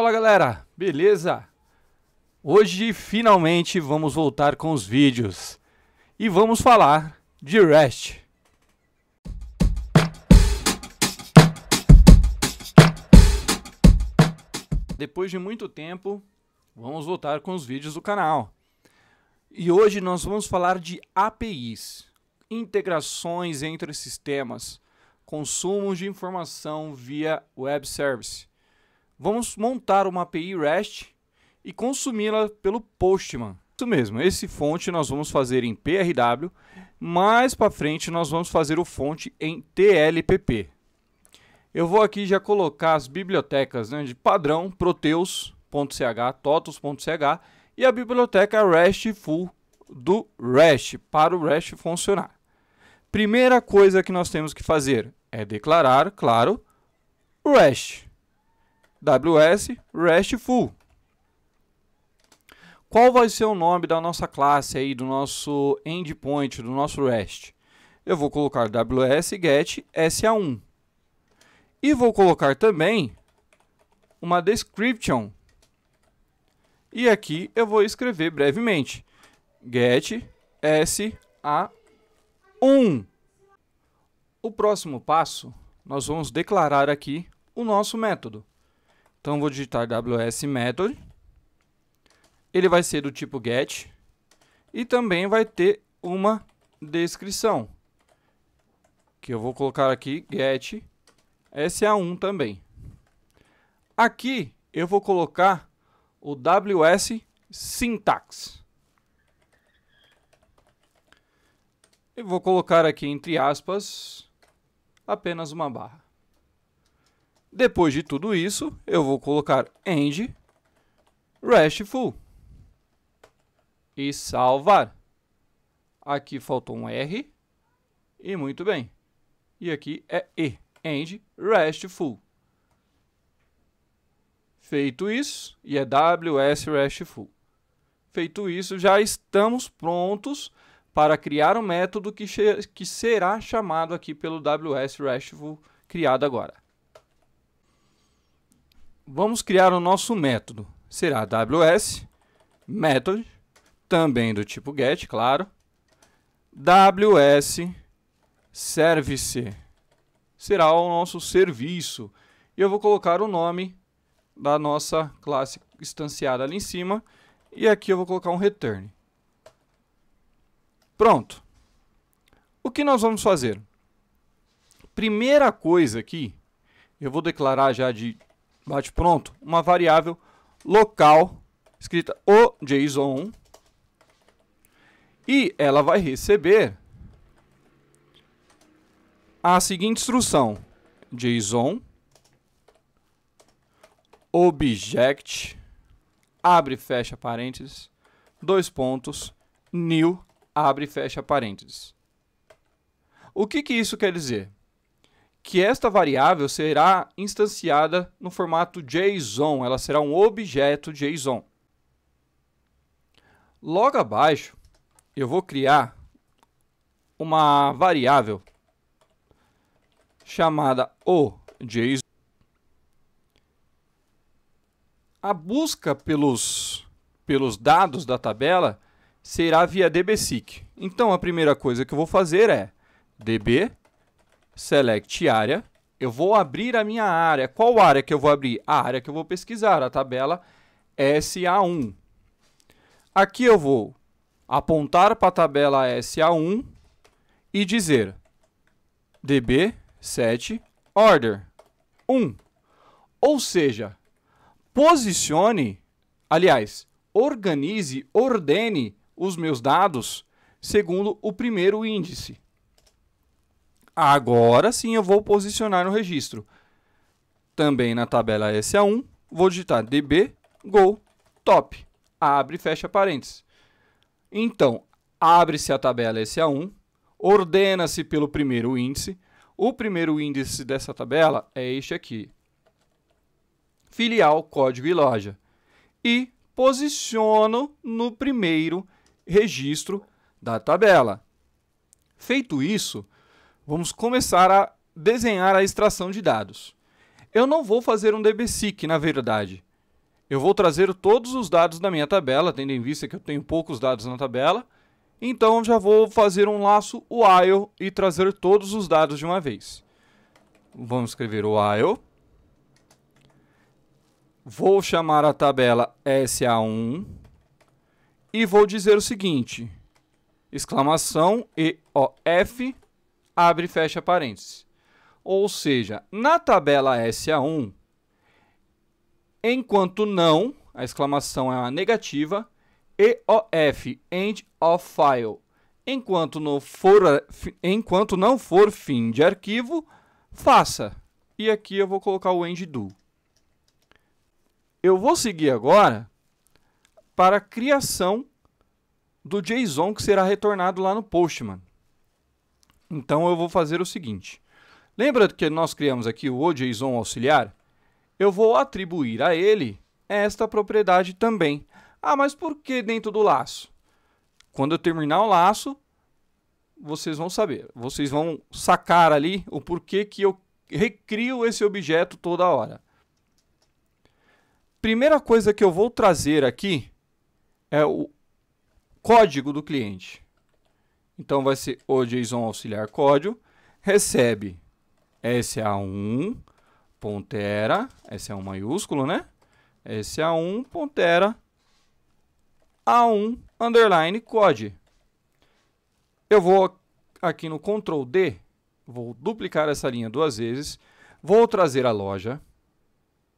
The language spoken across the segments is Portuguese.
Fala galera, beleza? Hoje finalmente vamos voltar com os vídeos e vamos falar de REST. Depois de muito tempo, vamos voltar com os vídeos do canal. E hoje nós vamos falar de APIs, integrações entre sistemas, consumos de informação via web service vamos montar uma API REST e consumi-la pelo Postman. Isso mesmo, esse fonte nós vamos fazer em PRW, mais para frente nós vamos fazer o fonte em TLPP. Eu vou aqui já colocar as bibliotecas né, de padrão, proteus.ch, totos.ch e a biblioteca RESTful do REST, para o REST funcionar. Primeira coisa que nós temos que fazer é declarar, claro, REST. WS RESTful. Qual vai ser o nome da nossa classe aí, do nosso endpoint, do nosso REST? Eu vou colocar WS GET SA1. E vou colocar também uma description. E aqui eu vou escrever brevemente. Get SA1. O próximo passo, nós vamos declarar aqui o nosso método. Então vou digitar ws method. Ele vai ser do tipo get e também vai ter uma descrição que eu vou colocar aqui get sa1 também. Aqui eu vou colocar o ws syntax. E vou colocar aqui entre aspas apenas uma barra. Depois de tudo isso, eu vou colocar end RESTful e salvar. Aqui faltou um R e muito bem. E aqui é E, end RESTful. Feito isso, e é WS RESTful. Feito isso, já estamos prontos para criar um método que, que será chamado aqui pelo WS RESTful criado agora vamos criar o nosso método. Será ws method, também do tipo get, claro, ws service. Será o nosso serviço. E eu vou colocar o nome da nossa classe instanciada ali em cima. E aqui eu vou colocar um return. Pronto. O que nós vamos fazer? Primeira coisa aqui, eu vou declarar já de bate pronto, uma variável local escrita o JSON e ela vai receber a seguinte instrução: JSON object abre fecha parênteses dois pontos new abre fecha parênteses. O que que isso quer dizer? que esta variável será instanciada no formato JSON, ela será um objeto JSON. Logo abaixo, eu vou criar uma variável chamada o JSON. A busca pelos, pelos dados da tabela será via dbseek. Então a primeira coisa que eu vou fazer é db select área, eu vou abrir a minha área. Qual área que eu vou abrir? A área que eu vou pesquisar, a tabela SA1. Aqui eu vou apontar para a tabela SA1 e dizer db set order 1. Ou seja, posicione, aliás, organize, ordene os meus dados segundo o primeiro índice. Agora sim eu vou posicionar no registro. Também na tabela SA1, vou digitar db go top. Abre e fecha parênteses. Então, abre-se a tabela SA1, ordena-se pelo primeiro índice. O primeiro índice dessa tabela é este aqui. Filial, código e loja. E posiciono no primeiro registro da tabela. Feito isso, Vamos começar a desenhar a extração de dados. Eu não vou fazer um DBSEC, na verdade. Eu vou trazer todos os dados da minha tabela, tendo em vista que eu tenho poucos dados na tabela. Então já vou fazer um laço while e trazer todos os dados de uma vez. Vamos escrever while. Vou chamar a tabela SA1 e vou dizer o seguinte: exclamação EOF abre e fecha parênteses. Ou seja, na tabela SA1, enquanto não, a exclamação é a negativa, EOF, End of File, enquanto não for, enquanto não for fim de arquivo, faça. E aqui eu vou colocar o end do. Eu vou seguir agora para a criação do JSON que será retornado lá no Postman. Então eu vou fazer o seguinte. Lembra que nós criamos aqui o JSON auxiliar? Eu vou atribuir a ele esta propriedade também. Ah, mas por que dentro do laço? Quando eu terminar o laço, vocês vão saber. Vocês vão sacar ali o porquê que eu recrio esse objeto toda hora. Primeira coisa que eu vou trazer aqui é o código do cliente. Então vai ser o JSON auxiliar código recebe SA1 pontera, SA1 maiúsculo, né? SA1 pontera A1 underline code. Eu vou aqui no Ctrl D, vou duplicar essa linha duas vezes, vou trazer a loja,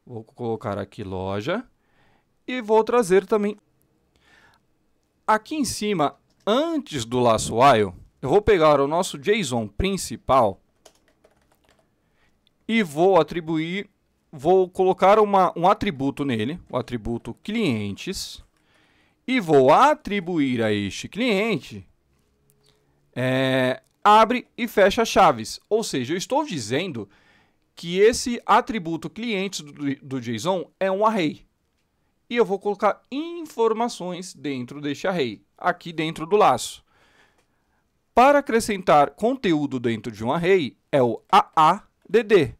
vou colocar aqui loja e vou trazer também aqui em cima antes do laço while, eu vou pegar o nosso JSON principal e vou atribuir, vou colocar uma, um atributo nele, o atributo clientes, e vou atribuir a este cliente é, abre e fecha chaves. Ou seja, eu estou dizendo que esse atributo clientes do, do JSON é um array e eu vou colocar informações dentro deste array, aqui dentro do laço. Para acrescentar conteúdo dentro de um array é o AADD.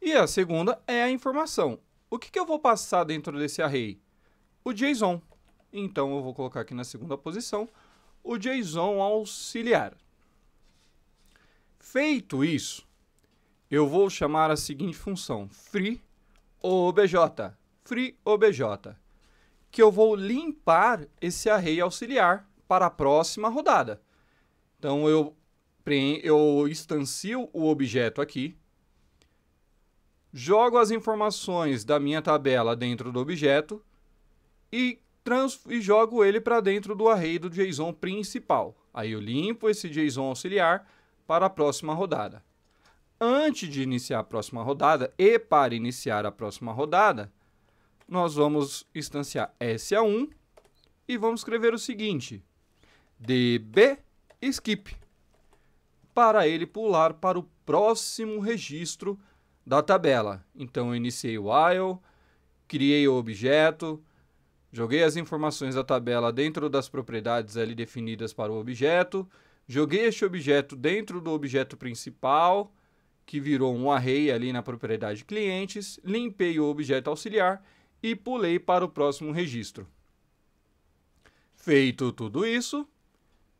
E a segunda é a informação. O que, que eu vou passar dentro desse array? O JSON. Então eu vou colocar aqui na segunda posição o JSON auxiliar. Feito isso, eu vou chamar a seguinte função, free obj free obj que eu vou limpar esse array auxiliar para a próxima rodada. Então eu, eu instancio o objeto aqui, jogo as informações da minha tabela dentro do objeto e, e jogo ele para dentro do array do JSON principal. Aí eu limpo esse JSON auxiliar para a próxima rodada antes de iniciar a próxima rodada e para iniciar a próxima rodada, nós vamos instanciar S 1 e vamos escrever o seguinte: db skip para ele pular para o próximo registro da tabela. Então eu iniciei o while, criei o objeto, joguei as informações da tabela dentro das propriedades ali definidas para o objeto, joguei este objeto dentro do objeto principal que virou um array ali na propriedade clientes, limpei o objeto auxiliar e pulei para o próximo registro. Feito tudo isso,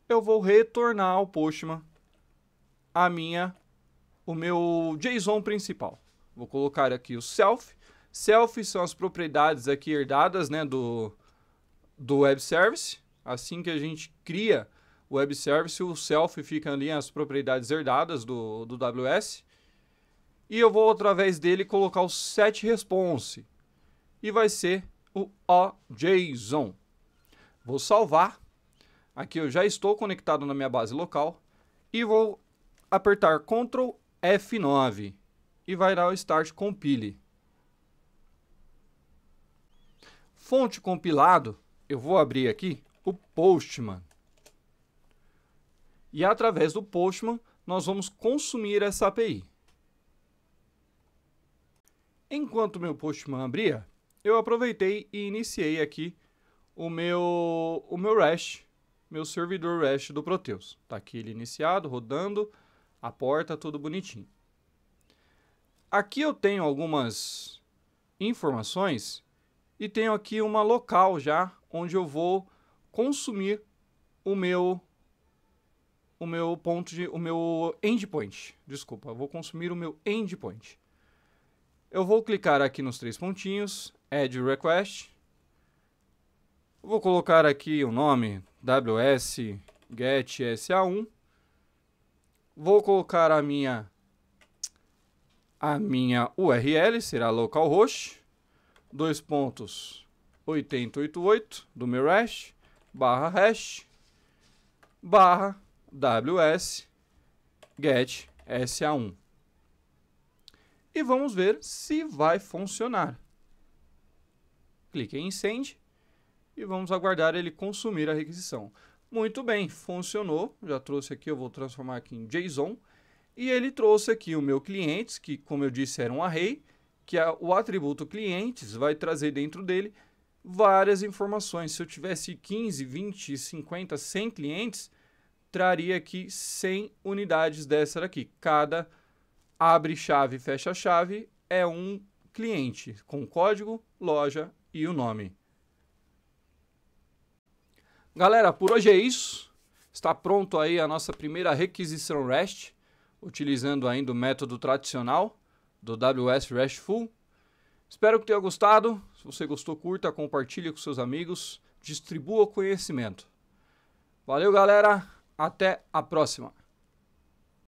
eu vou retornar ao Postman a minha o meu JSON principal. Vou colocar aqui o self. Self são as propriedades aqui herdadas, né, do do web service. Assim que a gente cria o web service, o self fica ali as propriedades herdadas do, do WS. E eu vou através dele colocar o set response. E vai ser o OJSON. Vou salvar. Aqui eu já estou conectado na minha base local. E vou apertar Ctrl F9. E vai dar o Start Compile. Fonte compilado, eu vou abrir aqui o Postman. E através do Postman, nós vamos consumir essa API. Enquanto meu Postman abria, eu aproveitei e iniciei aqui o meu, o meu REST, meu servidor REST do Proteus. Está aqui ele iniciado, rodando, a porta, tudo bonitinho. Aqui eu tenho algumas informações e tenho aqui uma local já onde eu vou consumir o meu o meu ponto de o meu endpoint. Desculpa, vou consumir o meu endpoint. Eu vou clicar aqui nos três pontinhos, Add Request. Vou colocar aqui o nome WS Get SA1. Vou colocar a minha a minha URL, será localhost, dois pontos 8088 do meu hash, barra hash, barra ws get sa1 e vamos ver se vai funcionar. Clique em Send e vamos aguardar ele consumir a requisição. Muito bem, funcionou. Já trouxe aqui, eu vou transformar aqui em JSON. E ele trouxe aqui o meu clientes, que como eu disse era um array, que o atributo clientes vai trazer dentro dele várias informações. Se eu tivesse 15, 20, 50, 100 clientes, traria aqui 100 unidades dessa daqui. Cada abre chave, fecha chave, é um cliente com código, loja e o nome. Galera, por hoje é isso. Está pronto aí a nossa primeira requisição REST, utilizando ainda o método tradicional do WS RESTful. Espero que tenha gostado. Se você gostou, curta, compartilhe com seus amigos, distribua o conhecimento. Valeu, galera. Até a próxima.